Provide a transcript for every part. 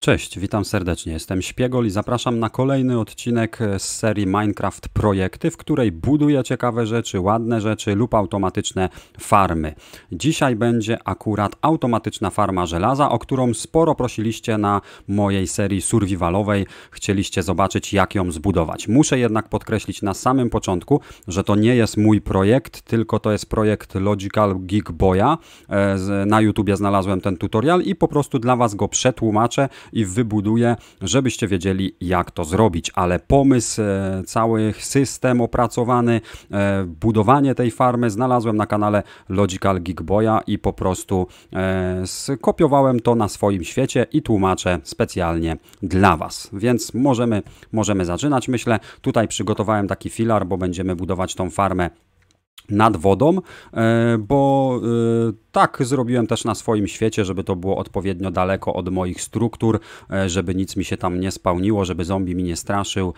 Cześć, witam serdecznie. Jestem Śpiegol i zapraszam na kolejny odcinek z serii Minecraft Projekty, w której buduję ciekawe rzeczy, ładne rzeczy lub automatyczne farmy. Dzisiaj będzie akurat automatyczna farma żelaza, o którą sporo prosiliście na mojej serii survivalowej. Chcieliście zobaczyć, jak ją zbudować. Muszę jednak podkreślić na samym początku, że to nie jest mój projekt, tylko to jest projekt Logical Geek Boya. E, na YouTubie znalazłem ten tutorial i po prostu dla Was go przetłumaczę i wybuduję, żebyście wiedzieli jak to zrobić, ale pomysł, e, cały system opracowany, e, budowanie tej farmy znalazłem na kanale Logical Geek Boya i po prostu e, skopiowałem to na swoim świecie i tłumaczę specjalnie dla Was, więc możemy, możemy zaczynać myślę. Tutaj przygotowałem taki filar, bo będziemy budować tą farmę nad wodą, e, bo e, tak zrobiłem też na swoim świecie, żeby to było odpowiednio daleko od moich struktur, e, żeby nic mi się tam nie spełniło, żeby zombie mi nie straszył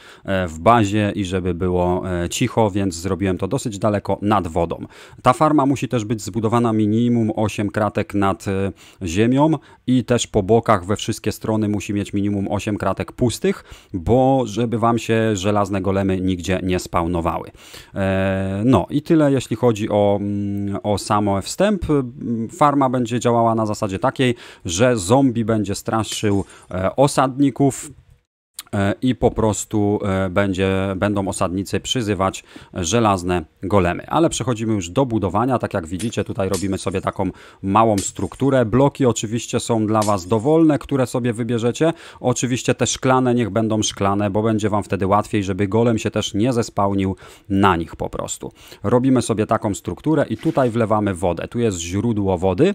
w bazie i żeby było cicho, więc zrobiłem to dosyć daleko nad wodą. Ta farma musi też być zbudowana minimum 8 kratek nad ziemią i też po bokach we wszystkie strony musi mieć minimum 8 kratek pustych, bo żeby wam się żelazne golemy nigdzie nie spawnowały. No i tyle jeśli chodzi o, mm, o samo wstęp, farma będzie działała na zasadzie takiej, że zombie będzie straszył e, osadników, E, i po prostu e, będzie, będą osadnicy przyzywać żelazne golemy. Ale przechodzimy już do budowania. Tak jak widzicie, tutaj robimy sobie taką małą strukturę. Bloki oczywiście są dla Was dowolne, które sobie wybierzecie. Oczywiście te szklane niech będą szklane, bo będzie Wam wtedy łatwiej, żeby golem się też nie zespałnił na nich po prostu. Robimy sobie taką strukturę i tutaj wlewamy wodę. Tu jest źródło wody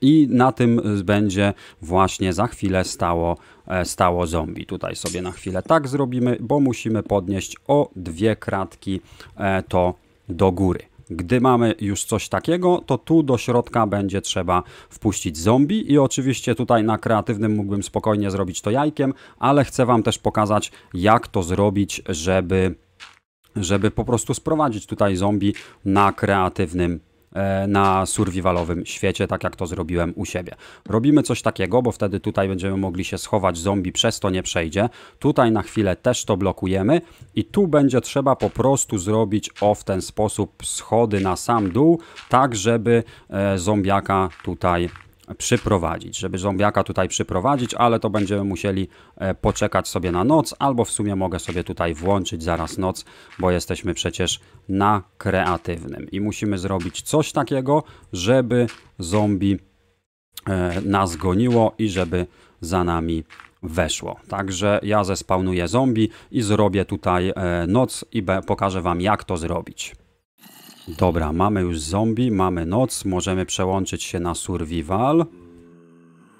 i na tym będzie właśnie za chwilę stało, e, stało zombie. Tutaj sobie na chwilę tak zrobimy, bo musimy podnieść o dwie kratki e, to do góry. Gdy mamy już coś takiego, to tu do środka będzie trzeba wpuścić zombie i oczywiście tutaj na kreatywnym mógłbym spokojnie zrobić to jajkiem, ale chcę Wam też pokazać jak to zrobić, żeby, żeby po prostu sprowadzić tutaj zombie na kreatywnym E, na survivalowym świecie, tak jak to zrobiłem u siebie. Robimy coś takiego, bo wtedy tutaj będziemy mogli się schować, zombie przez to nie przejdzie. Tutaj na chwilę też to blokujemy i tu będzie trzeba po prostu zrobić o w ten sposób schody na sam dół, tak żeby e, zombiaka tutaj przyprowadzić, żeby zombiaka tutaj przyprowadzić, ale to będziemy musieli e, poczekać sobie na noc, albo w sumie mogę sobie tutaj włączyć zaraz noc, bo jesteśmy przecież na kreatywnym i musimy zrobić coś takiego, żeby zombie e, nas goniło i żeby za nami weszło. Także ja zespawnuję zombie i zrobię tutaj e, noc i pokażę wam jak to zrobić. Dobra, mamy już zombie, mamy noc, możemy przełączyć się na survival.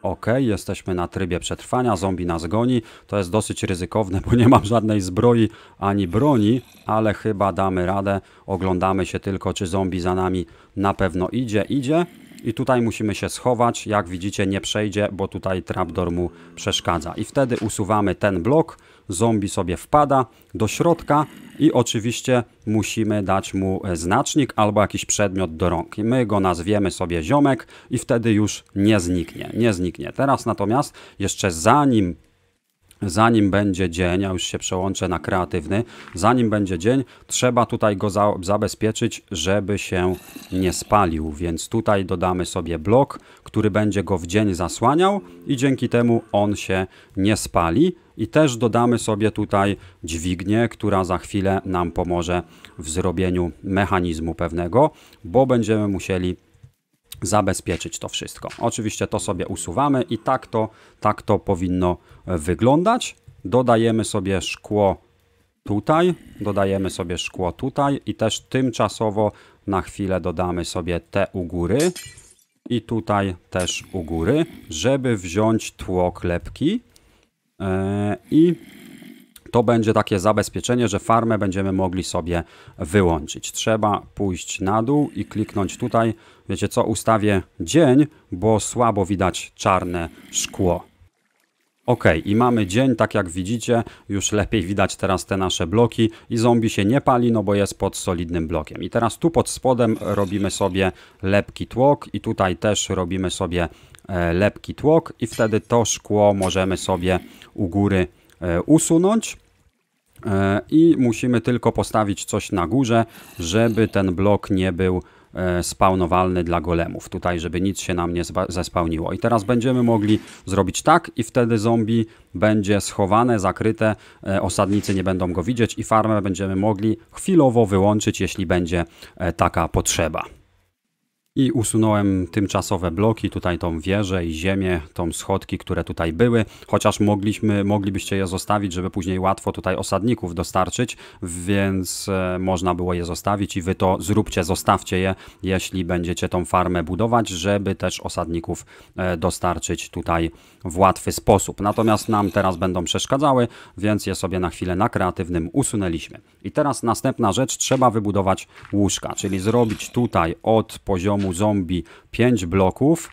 Ok, jesteśmy na trybie przetrwania, zombie nas goni. To jest dosyć ryzykowne, bo nie mam żadnej zbroi ani broni, ale chyba damy radę. Oglądamy się tylko, czy zombie za nami na pewno idzie. Idzie i tutaj musimy się schować. Jak widzicie nie przejdzie, bo tutaj trapdoor mu przeszkadza. I wtedy usuwamy ten blok zombie sobie wpada do środka i oczywiście musimy dać mu e, znacznik albo jakiś przedmiot do rąk. my go nazwiemy sobie ziomek i wtedy już nie zniknie, nie zniknie. Teraz natomiast jeszcze zanim zanim będzie dzień, a już się przełączę na kreatywny, zanim będzie dzień, trzeba tutaj go za zabezpieczyć, żeby się nie spalił, więc tutaj dodamy sobie blok, który będzie go w dzień zasłaniał i dzięki temu on się nie spali i też dodamy sobie tutaj dźwignię, która za chwilę nam pomoże w zrobieniu mechanizmu pewnego, bo będziemy musieli zabezpieczyć to wszystko. Oczywiście to sobie usuwamy i tak to, tak to powinno wyglądać. Dodajemy sobie szkło tutaj, dodajemy sobie szkło tutaj i też tymczasowo na chwilę dodamy sobie te u góry i tutaj też u góry, żeby wziąć tło klepki E, I to będzie takie zabezpieczenie, że farmę będziemy mogli sobie wyłączyć. Trzeba pójść na dół i kliknąć tutaj. Wiecie co, ustawię dzień, bo słabo widać czarne szkło. Ok, i mamy dzień, tak jak widzicie, już lepiej widać teraz te nasze bloki i zombie się nie pali, no bo jest pod solidnym blokiem. I teraz tu pod spodem robimy sobie lepki tłok i tutaj też robimy sobie E, lepki tłok i wtedy to szkło możemy sobie u góry e, usunąć e, i musimy tylko postawić coś na górze, żeby ten blok nie był spawnowalny dla golemów. Tutaj, żeby nic się nam nie zespałniło. I teraz będziemy mogli zrobić tak i wtedy zombie będzie schowane, zakryte, osadnicy nie będą go widzieć i farmę będziemy mogli chwilowo wyłączyć, jeśli będzie taka potrzeba i usunąłem tymczasowe bloki, tutaj tą wieżę i ziemię, tą schodki, które tutaj były, chociaż mogliśmy, moglibyście je zostawić, żeby później łatwo tutaj osadników dostarczyć, więc e, można było je zostawić i wy to zróbcie, zostawcie je, jeśli będziecie tą farmę budować, żeby też osadników e, dostarczyć tutaj w łatwy sposób. Natomiast nam teraz będą przeszkadzały, więc je sobie na chwilę na kreatywnym usunęliśmy. I teraz następna rzecz, trzeba wybudować łóżka, czyli zrobić tutaj od poziomu poziomu zombie 5 bloków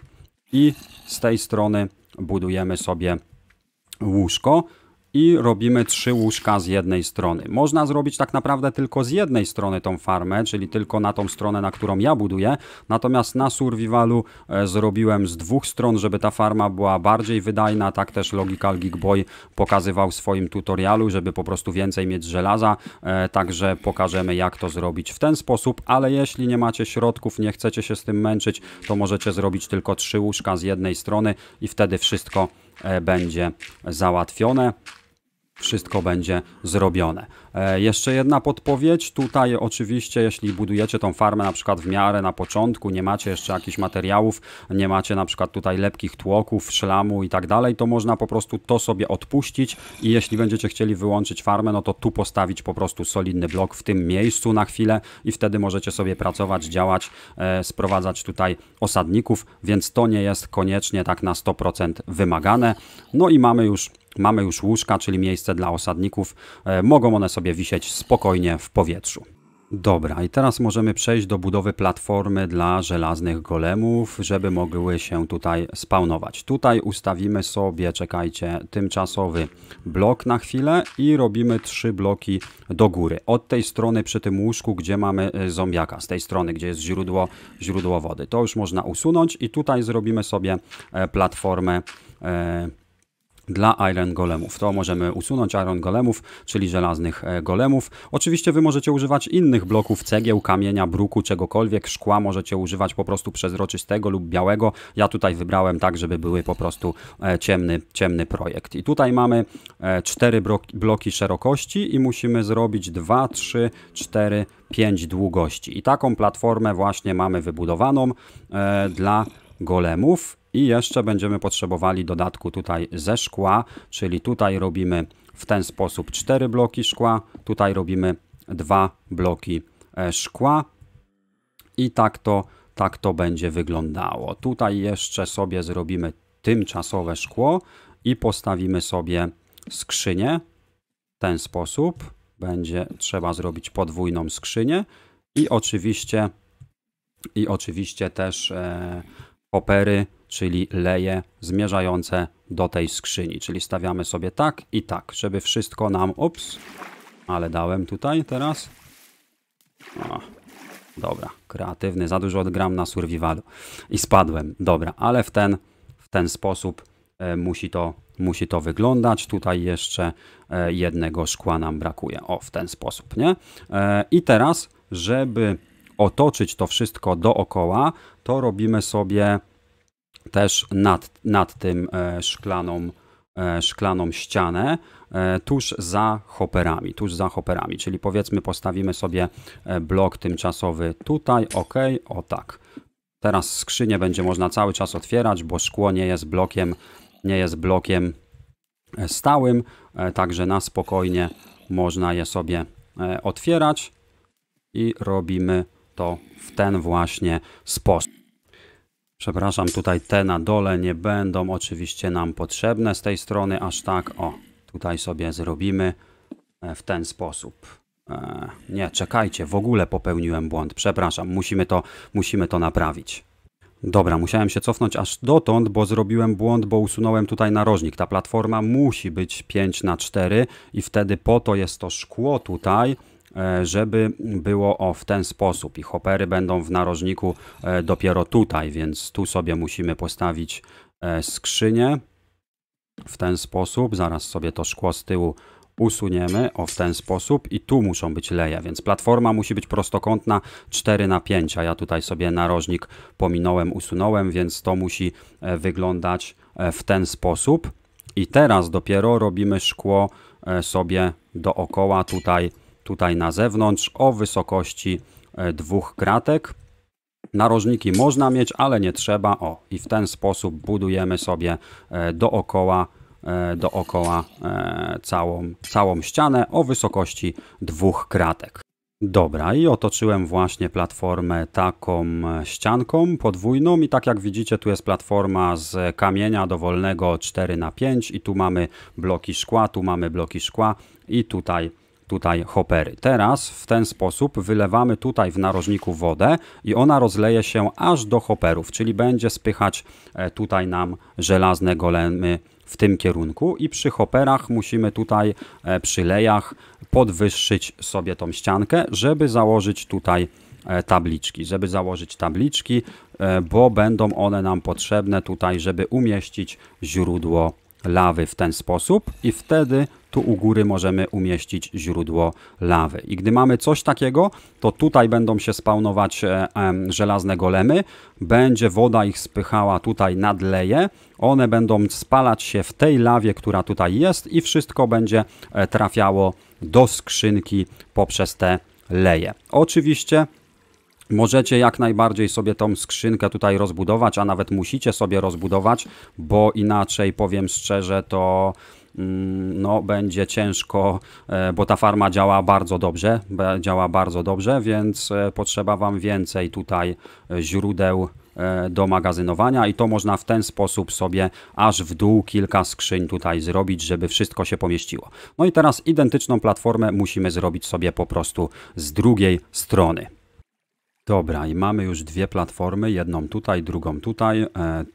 i z tej strony budujemy sobie łóżko i robimy trzy łóżka z jednej strony. Można zrobić tak naprawdę tylko z jednej strony tą farmę, czyli tylko na tą stronę, na którą ja buduję, natomiast na survivalu e, zrobiłem z dwóch stron, żeby ta farma była bardziej wydajna, tak też Logical Geek Boy pokazywał w swoim tutorialu, żeby po prostu więcej mieć żelaza, e, także pokażemy jak to zrobić w ten sposób, ale jeśli nie macie środków, nie chcecie się z tym męczyć, to możecie zrobić tylko trzy łóżka z jednej strony i wtedy wszystko e, będzie załatwione wszystko będzie zrobione. E, jeszcze jedna podpowiedź, tutaj oczywiście jeśli budujecie tą farmę na przykład w miarę na początku, nie macie jeszcze jakichś materiałów, nie macie na przykład tutaj lepkich tłoków, szlamu i tak dalej, to można po prostu to sobie odpuścić i jeśli będziecie chcieli wyłączyć farmę, no to tu postawić po prostu solidny blok w tym miejscu na chwilę i wtedy możecie sobie pracować, działać, e, sprowadzać tutaj osadników, więc to nie jest koniecznie tak na 100% wymagane. No i mamy już Mamy już łóżka, czyli miejsce dla osadników. E, mogą one sobie wisieć spokojnie w powietrzu. Dobra, i teraz możemy przejść do budowy platformy dla żelaznych golemów, żeby mogły się tutaj spawnować. Tutaj ustawimy sobie, czekajcie, tymczasowy blok na chwilę i robimy trzy bloki do góry. Od tej strony przy tym łóżku, gdzie mamy e, zombiaka, z tej strony, gdzie jest źródło, źródło wody. To już można usunąć i tutaj zrobimy sobie e, platformę dla Iron Golemów. To możemy usunąć Iron Golemów, czyli żelaznych e, golemów. Oczywiście wy możecie używać innych bloków cegieł, kamienia, bruku, czegokolwiek. Szkła możecie używać po prostu przezroczystego lub białego. Ja tutaj wybrałem tak, żeby były po prostu e, ciemny, ciemny projekt. I tutaj mamy e, cztery bloki szerokości i musimy zrobić 2, 3, 4, 5 długości. I taką platformę właśnie mamy wybudowaną dla golemów. I jeszcze będziemy potrzebowali dodatku tutaj ze szkła, czyli tutaj robimy w ten sposób 4 bloki szkła, tutaj robimy 2 bloki e, szkła i tak to, tak to będzie wyglądało. Tutaj jeszcze sobie zrobimy tymczasowe szkło i postawimy sobie skrzynię w ten sposób. Będzie trzeba zrobić podwójną skrzynię i oczywiście i oczywiście też e, opery, czyli leje zmierzające do tej skrzyni. Czyli stawiamy sobie tak i tak, żeby wszystko nam... Ups, ale dałem tutaj teraz. O, dobra, kreatywny, za dużo odgram na survivalu. I spadłem, dobra, ale w ten, w ten sposób e, musi to musi to wyglądać. Tutaj jeszcze e, jednego szkła nam brakuje. O, w ten sposób, nie? E, I teraz, żeby otoczyć to wszystko dookoła, to robimy sobie też nad, nad tym e, szklaną, e, szklaną ścianę e, tuż za hopperami, tuż za hoperami, czyli powiedzmy postawimy sobie blok tymczasowy tutaj, ok, o tak. Teraz skrzynię będzie można cały czas otwierać, bo szkło nie jest blokiem, nie jest blokiem stałym, także na spokojnie można je sobie otwierać i robimy to w ten właśnie sposób. Przepraszam, tutaj te na dole nie będą oczywiście nam potrzebne z tej strony, aż tak, o, tutaj sobie zrobimy e, w ten sposób. E, nie, czekajcie, w ogóle popełniłem błąd, przepraszam, musimy to, musimy to naprawić. Dobra, musiałem się cofnąć aż dotąd, bo zrobiłem błąd, bo usunąłem tutaj narożnik. Ta platforma musi być 5 na 4 i wtedy po to jest to szkło tutaj, E, żeby było o w ten sposób i hopery będą w narożniku e, dopiero tutaj, więc tu sobie musimy postawić e, skrzynię w ten sposób, zaraz sobie to szkło z tyłu usuniemy, o w ten sposób i tu muszą być leje, więc platforma musi być prostokątna, 4 napięcia, ja tutaj sobie narożnik pominąłem, usunąłem, więc to musi wyglądać w ten sposób i teraz dopiero robimy szkło sobie dookoła tutaj tutaj na zewnątrz o wysokości e, dwóch kratek. Narożniki można mieć, ale nie trzeba. O, i w ten sposób budujemy sobie e, dookoła, e, dookoła całą, całą ścianę o wysokości dwóch kratek. Dobra, i otoczyłem właśnie platformę taką ścianką podwójną i tak jak widzicie tu jest platforma z kamienia dowolnego 4 na 5 i tu mamy bloki szkła, tu mamy bloki szkła i tutaj tutaj hopery. Teraz w ten sposób wylewamy tutaj w narożniku wodę i ona rozleje się aż do hoperów, czyli będzie spychać e, tutaj nam żelazne golemy w tym kierunku i przy hoperach musimy tutaj e, przy lejach podwyższyć sobie tą ściankę, żeby założyć tutaj e, tabliczki, żeby założyć tabliczki, bo będą one nam potrzebne tutaj, żeby umieścić źródło lawy w ten sposób i wtedy tu u góry możemy umieścić źródło lawy. I gdy mamy coś takiego, to tutaj będą się spawnować e, żelazne golemy, będzie woda ich spychała tutaj nad leje, one będą spalać się w tej lawie, która tutaj jest i wszystko będzie e, trafiało do skrzynki poprzez te leje. Oczywiście Możecie jak najbardziej sobie tą skrzynkę tutaj rozbudować, a nawet musicie sobie rozbudować, bo inaczej powiem szczerze, to Mm, no, będzie ciężko, e, bo ta farma działa bardzo dobrze, działa bardzo dobrze, więc e, potrzeba Wam więcej tutaj e, źródeł do magazynowania i to można w ten sposób sobie aż w dół kilka skrzyń tutaj zrobić, żeby wszystko się pomieściło. No i teraz identyczną platformę musimy zrobić sobie po prostu z drugiej strony. Dobra, i mamy już dwie platformy, jedną tutaj, drugą tutaj. E,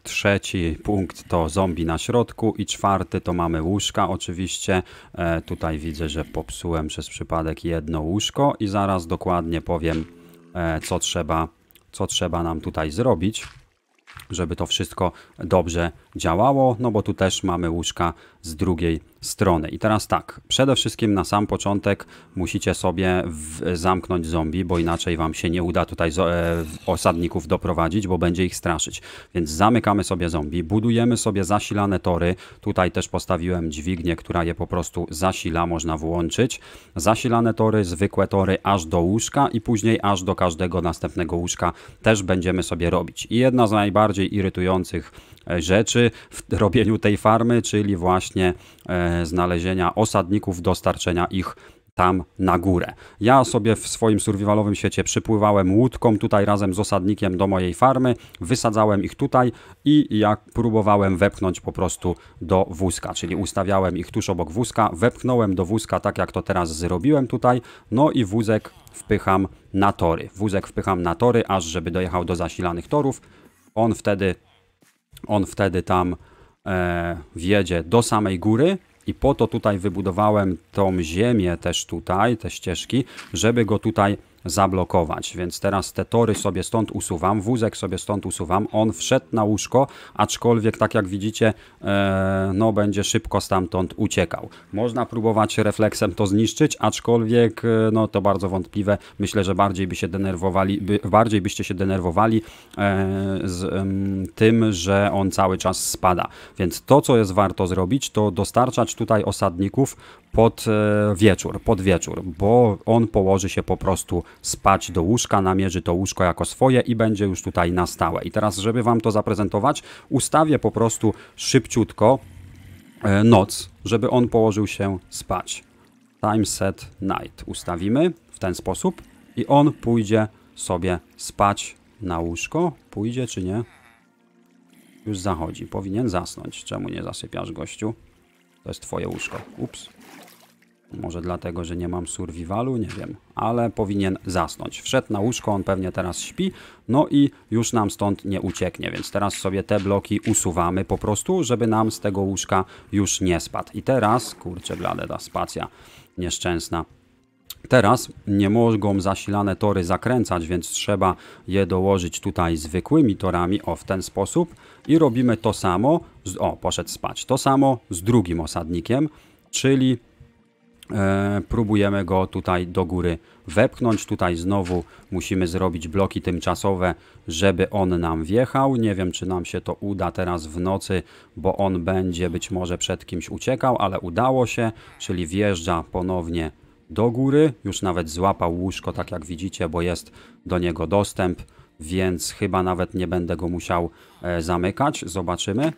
trzeci punkt to zombie na środku i czwarty to mamy łóżka oczywiście. E, tutaj widzę, że popsułem przez przypadek jedno łóżko i zaraz dokładnie powiem, e, co trzeba, co trzeba nam tutaj zrobić, żeby to wszystko dobrze działało, no bo tu też mamy łóżka z drugiej strony. I teraz tak, przede wszystkim na sam początek musicie sobie zamknąć zombie, bo inaczej wam się nie uda tutaj e, osadników doprowadzić, bo będzie ich straszyć. Więc zamykamy sobie zombie, budujemy sobie zasilane tory. Tutaj też postawiłem dźwignię, która je po prostu zasila, można włączyć. Zasilane tory, zwykłe tory aż do łóżka i później aż do każdego następnego łóżka też będziemy sobie robić. I jedna z najbardziej irytujących E, rzeczy w robieniu tej farmy, czyli właśnie e, znalezienia osadników, dostarczenia ich tam na górę. Ja sobie w swoim survivalowym świecie przypływałem łódką tutaj razem z osadnikiem do mojej farmy, wysadzałem ich tutaj i jak próbowałem wepchnąć po prostu do wózka, czyli ustawiałem ich tuż obok wózka, wepchnąłem do wózka tak jak to teraz zrobiłem tutaj, no i wózek wpycham na tory. Wózek wpycham na tory, aż żeby dojechał do zasilanych torów. On wtedy on wtedy tam e, wjedzie do samej góry i po to tutaj wybudowałem tą ziemię też tutaj, te ścieżki, żeby go tutaj zablokować. Więc teraz te tory sobie stąd usuwam, wózek sobie stąd usuwam, on wszedł na łóżko, aczkolwiek tak jak widzicie, e, no będzie szybko stamtąd uciekał. Można próbować refleksem to zniszczyć, aczkolwiek e, no to bardzo wątpliwe. Myślę, że bardziej by się denerwowali, by, bardziej byście się denerwowali e, z e, tym, że on cały czas spada. Więc to, co jest warto zrobić, to dostarczać tutaj osadników pod e, wieczór, pod wieczór, bo on położy się po prostu spać do łóżka, namierzy to łóżko jako swoje i będzie już tutaj na stałe. I teraz, żeby Wam to zaprezentować, ustawię po prostu szybciutko e, noc, żeby on położył się spać. Time set night ustawimy w ten sposób i on pójdzie sobie spać na łóżko. Pójdzie czy nie? Już zachodzi. Powinien zasnąć. Czemu nie zasypiasz, gościu? To jest twoje łóżko. Ups. Może dlatego, że nie mam survivalu, nie wiem, ale powinien zasnąć. Wszedł na łóżko, on pewnie teraz śpi, no i już nam stąd nie ucieknie, więc teraz sobie te bloki usuwamy po prostu, żeby nam z tego łóżka już nie spadł. I teraz, kurczę blade, ta spacja nieszczęsna. Teraz nie mogą zasilane tory zakręcać, więc trzeba je dołożyć tutaj zwykłymi torami, o w ten sposób. I robimy to samo, z, o poszedł spać, to samo z drugim osadnikiem, czyli E, próbujemy go tutaj do góry wepchnąć. Tutaj znowu musimy zrobić bloki tymczasowe, żeby on nam wjechał. Nie wiem, czy nam się to uda teraz w nocy, bo on będzie być może przed kimś uciekał, ale udało się, czyli wjeżdża ponownie do góry. Już nawet złapał łóżko, tak jak widzicie, bo jest do niego dostęp, więc chyba nawet nie będę go musiał e, zamykać. Zobaczymy.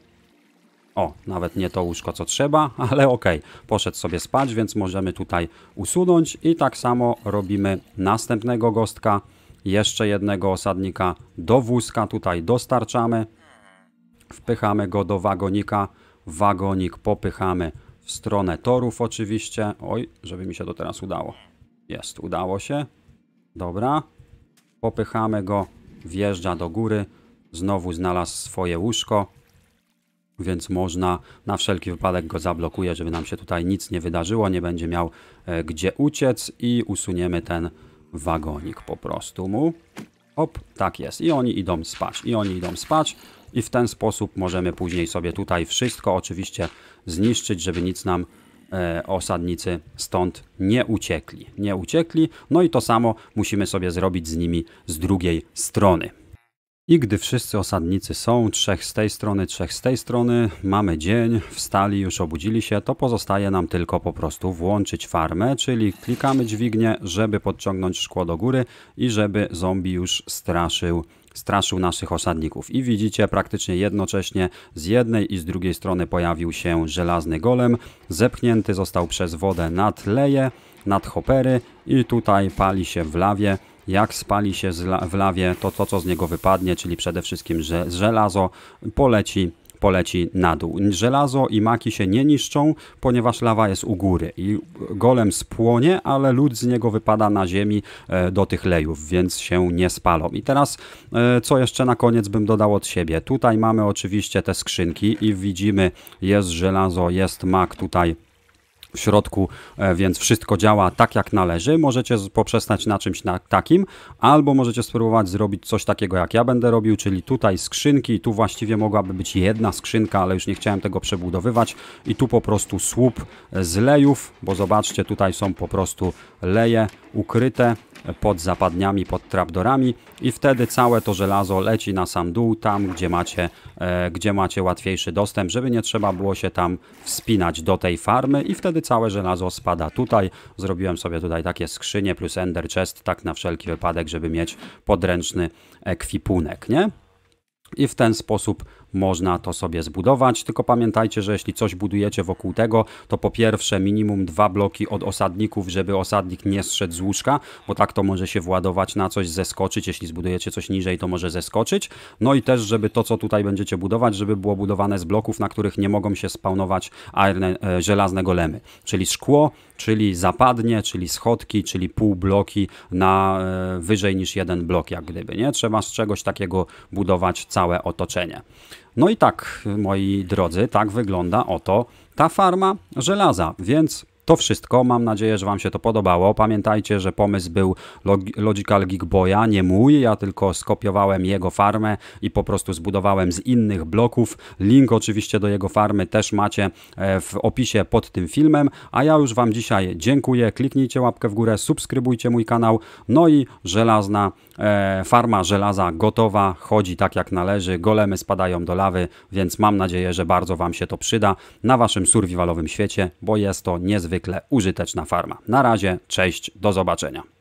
O, nawet nie to łóżko co trzeba, ale ok, poszedł sobie spać, więc możemy tutaj usunąć i tak samo robimy następnego gostka, jeszcze jednego osadnika do wózka tutaj dostarczamy, wpychamy go do wagonika, wagonik popychamy w stronę torów oczywiście, oj, żeby mi się to teraz udało, jest, udało się, dobra, popychamy go, wjeżdża do góry, znowu znalazł swoje łóżko, więc można na wszelki wypadek go zablokuje, żeby nam się tutaj nic nie wydarzyło, nie będzie miał e, gdzie uciec i usuniemy ten wagonik po prostu mu. Hop, tak jest. I oni idą spać, i oni idą spać i w ten sposób możemy później sobie tutaj wszystko oczywiście zniszczyć, żeby nic nam e, osadnicy stąd nie uciekli. Nie uciekli. No i to samo musimy sobie zrobić z nimi z drugiej strony. I gdy wszyscy osadnicy są, trzech z tej strony, trzech z tej strony, mamy dzień, wstali, już obudzili się, to pozostaje nam tylko po prostu włączyć farmę, czyli klikamy dźwignię, żeby podciągnąć szkło do góry i żeby zombie już straszył straszył naszych osadników. I widzicie, praktycznie jednocześnie z jednej i z drugiej strony pojawił się żelazny golem, zepchnięty został przez wodę nad leje, nad hopery i tutaj pali się w lawie jak spali się w lawie, to, to co z niego wypadnie, czyli przede wszystkim że żelazo poleci poleci na dół. Żelazo i maki się nie niszczą, ponieważ lawa jest u góry i golem spłonie, ale lód z niego wypada na ziemi e, do tych lejów, więc się nie spalą. I teraz, e, co jeszcze na koniec bym dodał od siebie. Tutaj mamy oczywiście te skrzynki i widzimy, jest żelazo, jest mak tutaj środku, e, więc wszystko działa tak jak należy. Możecie poprzestać na czymś na takim, albo możecie spróbować zrobić coś takiego jak ja będę robił, czyli tutaj skrzynki, tu właściwie mogłaby być jedna skrzynka, ale już nie chciałem tego przebudowywać i tu po prostu słup z lejów, bo zobaczcie tutaj są po prostu leje ukryte pod zapadniami, pod trapdorami i wtedy całe to żelazo leci na sam dół, tam gdzie macie, e, gdzie macie łatwiejszy dostęp, żeby nie trzeba było się tam wspinać do tej farmy i wtedy całe żelazo spada tutaj. Zrobiłem sobie tutaj takie skrzynie plus ender chest, tak na wszelki wypadek, żeby mieć podręczny ekwipunek, nie? I w ten sposób można to sobie zbudować. Tylko pamiętajcie, że jeśli coś budujecie wokół tego, to po pierwsze minimum dwa bloki od osadników, żeby osadnik nie zszedł z łóżka, bo tak to może się władować na coś, zeskoczyć. Jeśli zbudujecie coś niżej, to może zeskoczyć. No i też, żeby to, co tutaj będziecie budować, żeby było budowane z bloków, na których nie mogą się spawnować e, żelazne golemy, czyli szkło, czyli zapadnie, czyli schodki, czyli pół bloki na e, wyżej niż jeden blok, jak gdyby. Nie? Trzeba z czegoś takiego budować całe otoczenie. No i tak, moi drodzy, tak wygląda oto ta farma żelaza, więc to wszystko. Mam nadzieję, że Wam się to podobało. Pamiętajcie, że pomysł był Log Logical Geek Boya, nie mój. Ja tylko skopiowałem jego farmę i po prostu zbudowałem z innych bloków. Link oczywiście do jego farmy też macie e, w opisie pod tym filmem. A ja już Wam dzisiaj dziękuję. Kliknijcie łapkę w górę, subskrybujcie mój kanał. No i żelazna e, farma żelaza gotowa, chodzi tak jak należy. Golemy spadają do lawy, więc mam nadzieję, że bardzo Wam się to przyda na Waszym survivalowym świecie, bo jest to niezwykle zwykle użyteczna farma. Na razie, cześć, do zobaczenia.